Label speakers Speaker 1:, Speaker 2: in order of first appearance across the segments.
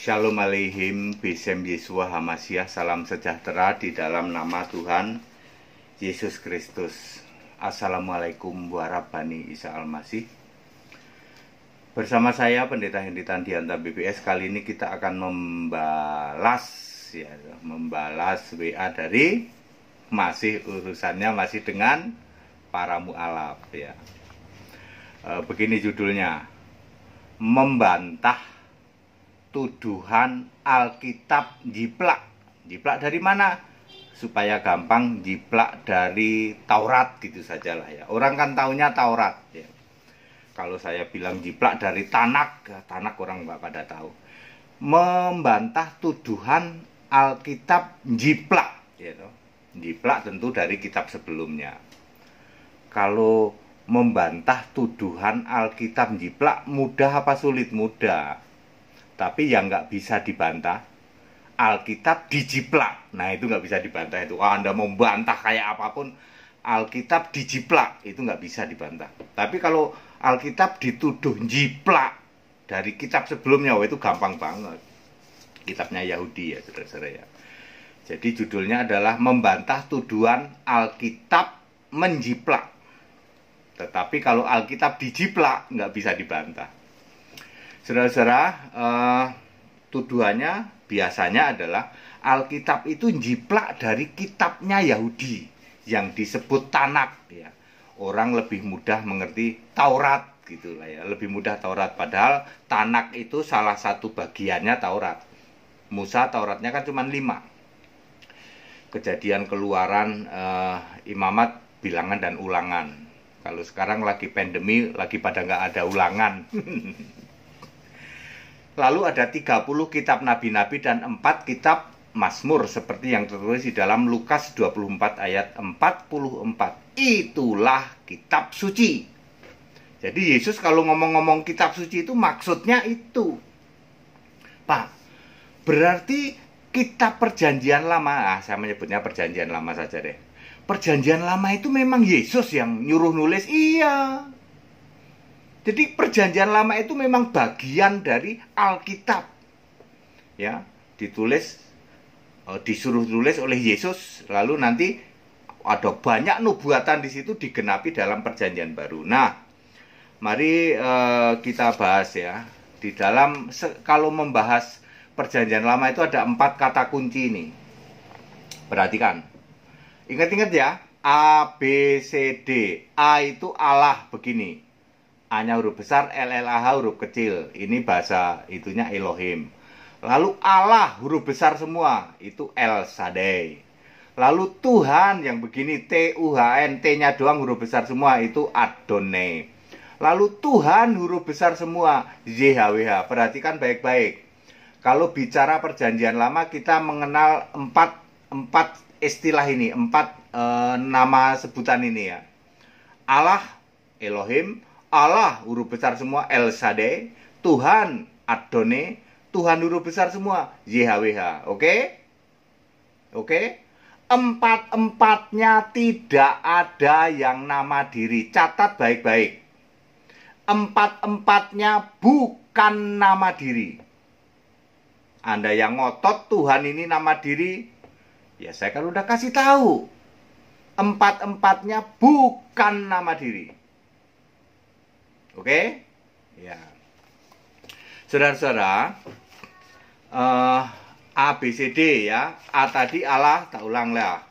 Speaker 1: Shalom Aleihim, Bisem Yesua Hamasyah salam sejahtera di dalam nama Tuhan Yesus Kristus. Assalamualaikum Warabani Isa Almasih. Bersama saya Pendeta Hendi Tandianta BPS kali ini kita akan membalas ya, membalas WA dari masih urusannya masih dengan para mualaf ya. Eh, begini judulnya, membantah tuduhan Alkitab jiplak. Jiplak dari mana? Supaya gampang jiplak dari Taurat gitu sajalah ya. Orang kan taunya Taurat ya. Kalau saya bilang jiplak dari Tanak, ya, Tanak orang nggak pada tahu. Membantah tuduhan Alkitab jiplak ya you Jiplak tentu dari kitab sebelumnya. Kalau membantah tuduhan Alkitab jiplak mudah apa sulit? Mudah tapi yang nggak bisa dibantah, Alkitab dijiplak. Nah itu nggak bisa dibantah itu. Oh, Anda membantah kayak apapun, Alkitab dijiplak itu nggak bisa dibantah. Tapi kalau Alkitab dituduh jiplak dari kitab sebelumnya, oh, itu gampang banget. Kitabnya Yahudi ya saudara-saudara ya. Jadi judulnya adalah membantah tuduhan Alkitab menjiplak. Tetapi kalau Alkitab dijiplak nggak bisa dibantah. Saudara-saudara, uh, tuduhannya biasanya adalah Alkitab itu jiplak dari kitabnya Yahudi yang disebut Tanak ya. Orang lebih mudah mengerti Taurat gitulah ya, lebih mudah Taurat padahal Tanak itu salah satu bagiannya Taurat. Musa Tauratnya kan cuma lima kejadian keluaran uh, eh, imamat bilangan dan ulangan kalau sekarang lagi pandemi lagi pada nggak ada ulangan Lalu ada 30 kitab nabi-nabi dan 4 kitab Masmur seperti yang tertulis di dalam Lukas 24 ayat 44. Itulah kitab suci. Jadi Yesus kalau ngomong-ngomong kitab suci itu maksudnya itu. Pak, berarti kitab perjanjian lama, ah, saya menyebutnya perjanjian lama saja deh. Perjanjian lama itu memang Yesus yang nyuruh nulis, iya. Jadi perjanjian lama itu memang bagian dari Alkitab. Ya, ditulis eh, disuruh tulis oleh Yesus lalu nanti ada banyak nubuatan di situ digenapi dalam perjanjian baru. Nah, mari eh, kita bahas ya. Di dalam kalau membahas perjanjian lama itu ada empat kata kunci ini. Perhatikan. Ingat-ingat ya, A B C D. A itu Allah begini. A-nya huruf besar, L L LLAH huruf kecil. Ini bahasa itunya Elohim. Lalu Allah huruf besar semua, itu El Sadei. Lalu Tuhan yang begini T U H N T-nya doang huruf besar semua itu Adonai. Lalu Tuhan huruf besar semua H YHWH. Perhatikan baik-baik. Kalau bicara perjanjian lama kita mengenal empat empat istilah ini, empat e, nama sebutan ini ya. Allah, Elohim, Allah huruf besar semua El Shaddai, Tuhan Adonai Tuhan huruf besar semua YHWH. Oke? Okay? Oke? Okay? Empat-empatnya tidak ada yang nama diri. Catat baik-baik. Empat-empatnya bukan nama diri. Anda yang ngotot Tuhan ini nama diri, ya saya kan udah kasih tahu. Empat-empatnya bukan nama diri. Oke? Okay? Ya. Saudara-saudara, uh, A B C D ya. A tadi Allah, tak ulang lah.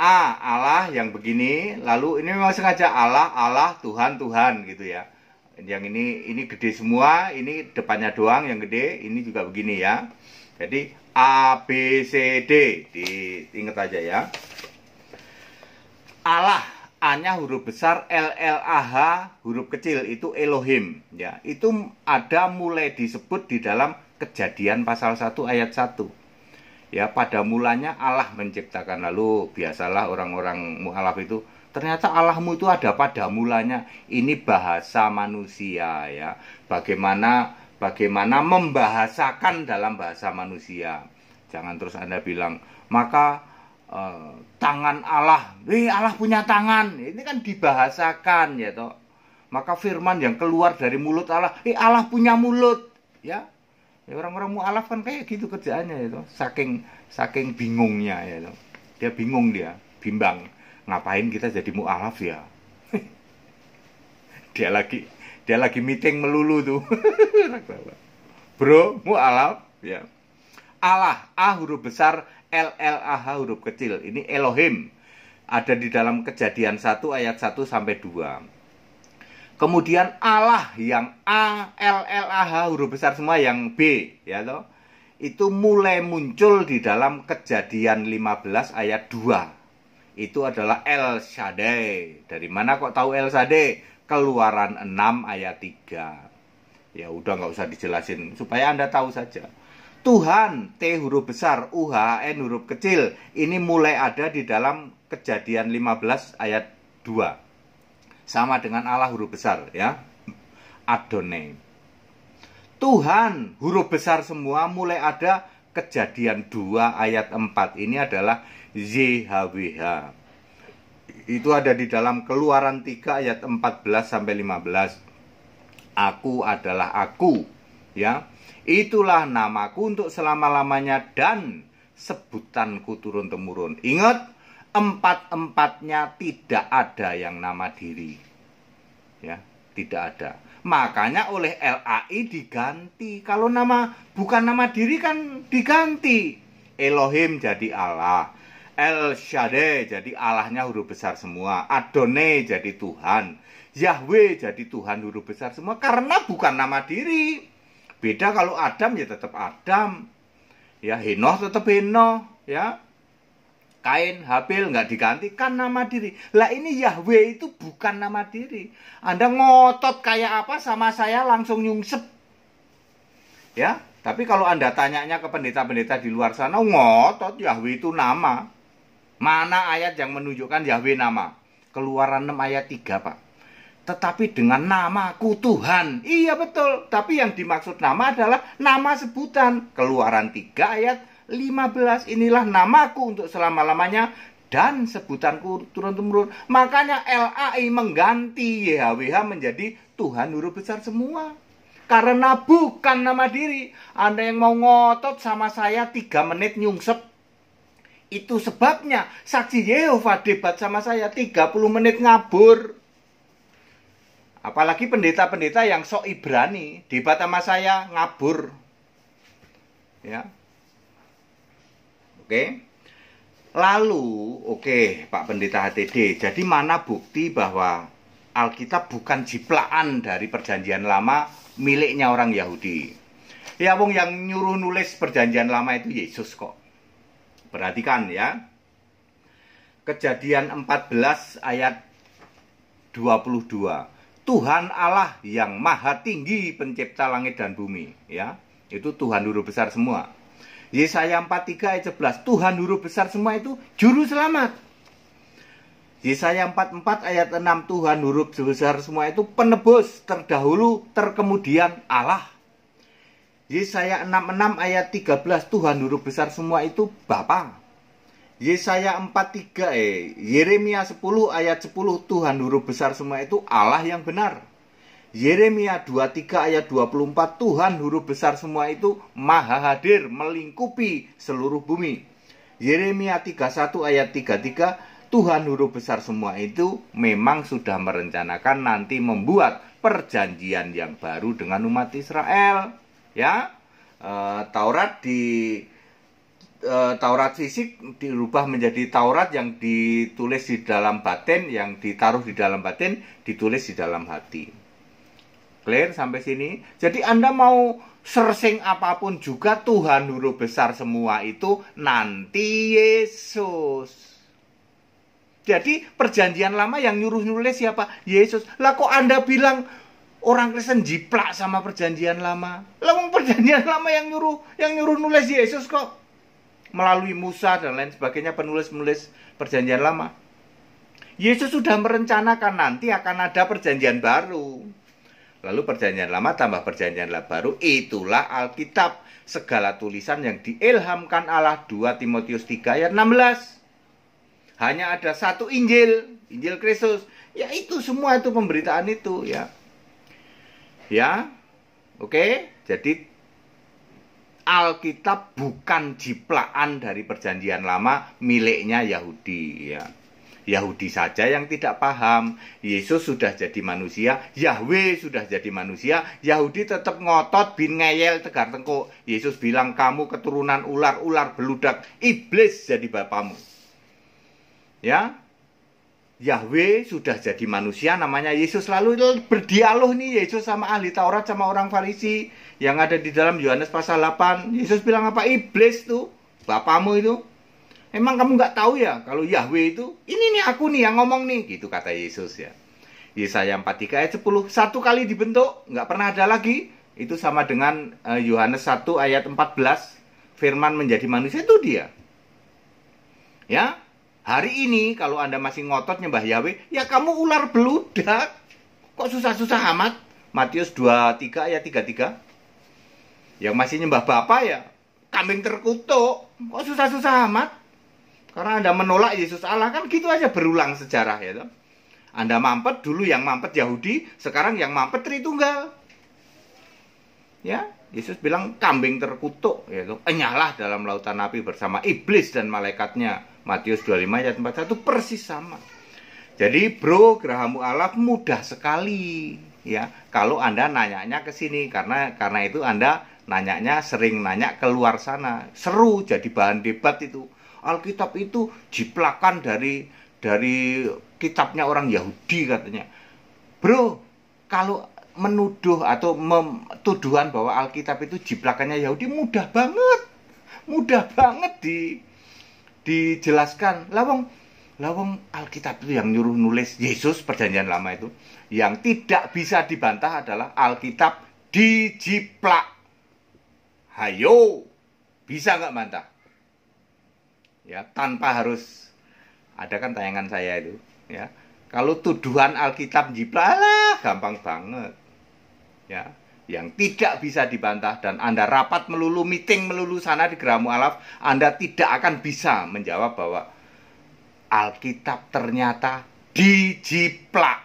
Speaker 1: A Allah yang begini, lalu ini memang sengaja Allah, Allah, Tuhan, Tuhan gitu ya. Yang ini ini gede semua, ini depannya doang yang gede, ini juga begini ya. Jadi A B C D, diingat aja ya. Allah A-nya huruf besar, L L A H huruf kecil itu Elohim ya. Itu ada mulai disebut di dalam Kejadian pasal 1 ayat 1. Ya, pada mulanya Allah menciptakan lalu biasalah orang-orang mualaf itu ternyata Allahmu itu ada pada mulanya. Ini bahasa manusia ya. Bagaimana bagaimana membahasakan dalam bahasa manusia. Jangan terus Anda bilang, maka Eh, tangan Allah, wih Allah punya tangan. Ini kan dibahasakan ya toh. Maka firman yang keluar dari mulut Allah, eh Allah punya mulut, ya. Ya orang-orang mualaf kan kayak gitu kerjaannya ya toh. Saking saking bingungnya ya toh. Dia bingung dia, bimbang. Ngapain kita jadi mualaf ya? dia lagi dia lagi meeting melulu tuh. Bro, mualaf ya. Allah, A huruf besar LLAH huruf kecil. Ini Elohim. Ada di dalam Kejadian 1 ayat 1 sampai 2. Kemudian Allah yang A, L, L, A, H huruf besar semua yang B ya toh. Itu mulai muncul di dalam Kejadian 15 ayat 2. Itu adalah El Shaddai. Dari mana kok tahu El Shaddai? Keluaran 6 ayat 3. Ya udah nggak usah dijelasin supaya Anda tahu saja. Tuhan T huruf besar UHN huruf kecil ini mulai ada di dalam kejadian 15 ayat 2 sama dengan Allah huruf besar ya Adonai Tuhan huruf besar semua mulai ada kejadian 2 ayat 4 ini adalah ZHWH, itu ada di dalam keluaran 3 ayat 14 sampai 15 aku adalah aku ya Itulah namaku untuk selama-lamanya dan sebutanku turun temurun. Ingat, empat-empatnya tidak ada yang nama diri. Ya, tidak ada. Makanya oleh LAI diganti. Kalau nama bukan nama diri kan diganti. Elohim jadi Allah. El Shaddai jadi Allahnya huruf besar semua. Adonai jadi Tuhan. Yahweh jadi Tuhan huruf besar semua karena bukan nama diri. Beda kalau Adam ya tetap Adam. Ya, Henoh tetap Henoh, ya. Kain, Habil nggak diganti kan nama diri. Lah ini Yahweh itu bukan nama diri. Anda ngotot kayak apa sama saya langsung nyungsep. Ya, tapi kalau Anda tanyanya ke pendeta-pendeta di luar sana, ngotot Yahweh itu nama. Mana ayat yang menunjukkan Yahweh nama? Keluaran 6 ayat 3, Pak tetapi dengan namaku Tuhan. Iya betul, tapi yang dimaksud nama adalah nama sebutan. Keluaran 3 ayat 15 inilah namaku untuk selama-lamanya dan sebutanku turun-temurun. Makanya LAI mengganti YHWH menjadi Tuhan huruf besar semua. Karena bukan nama diri. Anda yang mau ngotot sama saya 3 menit nyungsep itu sebabnya saksi Yehova debat sama saya 30 menit ngabur Apalagi pendeta-pendeta yang sok Ibrani, di sama saya ngabur. Ya. Oke. Lalu, oke, Pak Pendeta HTD, jadi mana bukti bahwa Alkitab bukan jiplaan dari perjanjian lama miliknya orang Yahudi? Ya, wong yang nyuruh nulis perjanjian lama itu Yesus kok. Perhatikan ya. Kejadian 14 ayat 22. Tuhan Allah yang maha tinggi pencipta langit dan bumi ya itu Tuhan huruf besar semua Yesaya 43 ayat 11 Tuhan huruf besar semua itu juru selamat Yesaya 44 ayat 6 Tuhan huruf besar semua itu penebus terdahulu terkemudian Allah Yesaya 66 ayat 13 Tuhan huruf besar semua itu Bapak Yesaya 43 eh Yeremia 10 ayat 10 Tuhan huruf besar semua itu Allah yang benar. Yeremia 23 ayat 24 Tuhan huruf besar semua itu maha hadir melingkupi seluruh bumi. Yeremia 31 ayat 33 Tuhan huruf besar semua itu memang sudah merencanakan nanti membuat perjanjian yang baru dengan umat Israel. Ya, e, Taurat di Eh, taurat fisik dirubah menjadi Taurat yang ditulis di dalam batin, yang ditaruh di dalam batin, ditulis di dalam hati. Clear sampai sini? Jadi Anda mau sersing apapun juga Tuhan huruf besar semua itu nanti Yesus. Jadi perjanjian lama yang nyuruh nulis siapa? Yesus. Lah kok Anda bilang orang Kristen jiplak sama perjanjian lama? Lah perjanjian lama yang nyuruh yang nyuruh nulis Yesus kok melalui Musa dan lain sebagainya penulis-penulis perjanjian lama. Yesus sudah merencanakan nanti akan ada perjanjian baru. Lalu perjanjian lama tambah perjanjian baru itulah Alkitab segala tulisan yang diilhamkan Allah 2 Timotius 3 ayat 16. Hanya ada satu Injil, Injil Kristus. Ya itu semua itu pemberitaan itu ya. Ya. Oke, jadi Alkitab bukan jiplakan dari perjanjian lama miliknya Yahudi ya. Yahudi saja yang tidak paham. Yesus sudah jadi manusia, Yahweh sudah jadi manusia, Yahudi tetap ngotot bin ngeyel tegar tengkuk. Yesus bilang kamu keturunan ular-ular beludak, iblis jadi bapamu. Ya, Yahweh sudah jadi manusia namanya Yesus lalu berdialog nih Yesus sama ahli Taurat sama orang Farisi yang ada di dalam Yohanes pasal 8. Yesus bilang apa? Iblis tuh, bapamu itu. Emang kamu nggak tahu ya kalau Yahweh itu, ini nih aku nih yang ngomong nih, gitu kata Yesus ya. Yesaya 43 ayat 10, satu kali dibentuk, nggak pernah ada lagi. Itu sama dengan eh, Yohanes 1 ayat 14, firman menjadi manusia itu dia. Ya, hari ini kalau Anda masih ngotot nyembah Yahweh, ya kamu ular beludak. Kok susah-susah amat? Matius 23 ayat 33 yang masih nyembah Bapak ya kambing terkutuk kok susah-susah amat karena Anda menolak Yesus Allah kan gitu aja berulang sejarah ya toh. Anda mampet dulu yang mampet Yahudi sekarang yang mampet Tritunggal ya Yesus bilang kambing terkutuk ya toh. enyahlah eh, dalam lautan api bersama iblis dan malaikatnya Matius 25 ayat 41 persis sama jadi bro gerahamu Allah mudah sekali ya kalau anda nanyanya ke sini karena karena itu anda nanyanya sering nanya keluar sana seru jadi bahan debat itu Alkitab itu jiplakan dari dari kitabnya orang Yahudi katanya bro kalau menuduh atau tuduhan bahwa Alkitab itu jiplakannya Yahudi mudah banget mudah banget di dijelaskan lawang lawang Alkitab itu yang nyuruh nulis Yesus perjanjian lama itu yang tidak bisa dibantah adalah Alkitab dijiplak hayo bisa nggak mantap ya tanpa harus ada kan tayangan saya itu ya kalau tuduhan Alkitab jiplalah gampang banget ya yang tidak bisa dibantah dan Anda rapat melulu meeting melulu sana di Geramu Alaf Anda tidak akan bisa menjawab bahwa Alkitab ternyata dijiplak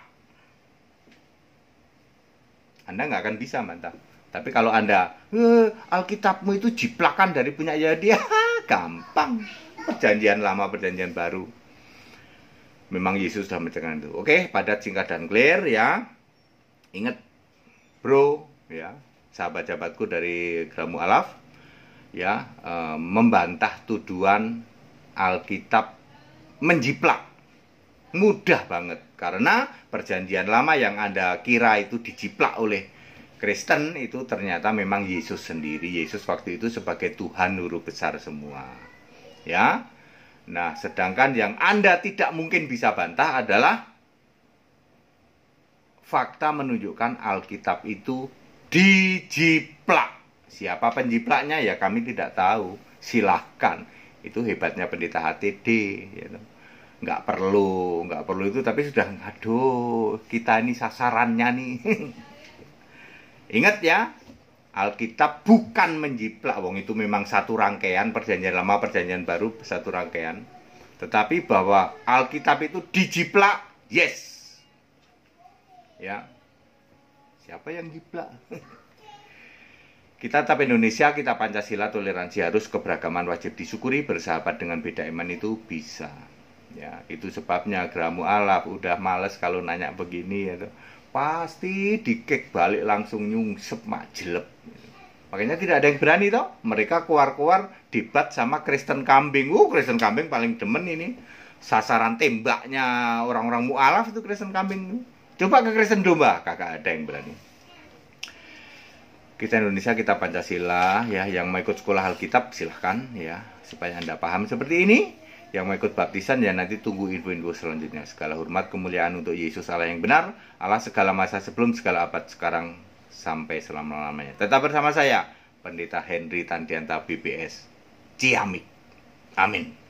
Speaker 1: Anda nggak akan bisa mantap tapi kalau Anda, eh, Alkitabmu itu jiplakan dari punya Yahudi, gampang. Perjanjian lama, perjanjian baru. Memang Yesus sudah mencengang itu. Oke, padat, singkat, dan clear ya. Ingat, bro, ya, sahabat-sahabatku dari Gramu Alaf, ya, eh, membantah tuduhan Alkitab menjiplak mudah banget karena perjanjian lama yang Anda kira itu dijiplak oleh Kristen itu ternyata memang Yesus sendiri. Yesus waktu itu sebagai Tuhan nuru besar semua. Ya. Nah, sedangkan yang Anda tidak mungkin bisa bantah adalah fakta menunjukkan Alkitab itu dijiplak. Siapa penjiplaknya ya kami tidak tahu. Silahkan. Itu hebatnya pendeta HTD. Gitu nggak perlu nggak perlu itu tapi sudah aduh kita ini sasarannya nih Ingat ya, Alkitab bukan menjiplak, wong itu memang satu rangkaian perjanjian lama, perjanjian baru, satu rangkaian. Tetapi bahwa Alkitab itu dijiplak, yes. Ya. Siapa yang jiplak? Kita tapi Indonesia, kita Pancasila, toleransi harus keberagaman wajib disyukuri, bersahabat dengan beda iman itu bisa. Ya, itu sebabnya gramu alaf udah males kalau nanya begini ya pasti dikek balik langsung nyungsep mak jelep makanya tidak ada yang berani toh mereka keluar-keluar debat sama Kristen Kambing uh Kristen Kambing paling demen ini sasaran tembaknya orang-orang mualaf itu Kristen Kambing coba ke Kristen Domba kakak ada yang berani kita Indonesia kita Pancasila ya yang mau ikut sekolah Alkitab silahkan ya supaya anda paham seperti ini yang mau ikut baptisan ya nanti tunggu info-info selanjutnya. Segala hormat kemuliaan untuk Yesus Allah yang benar, Allah segala masa sebelum segala abad sekarang sampai selama-lamanya. Tetap bersama saya, Pendeta Henry Tandianta BPS Ciamik. Amin.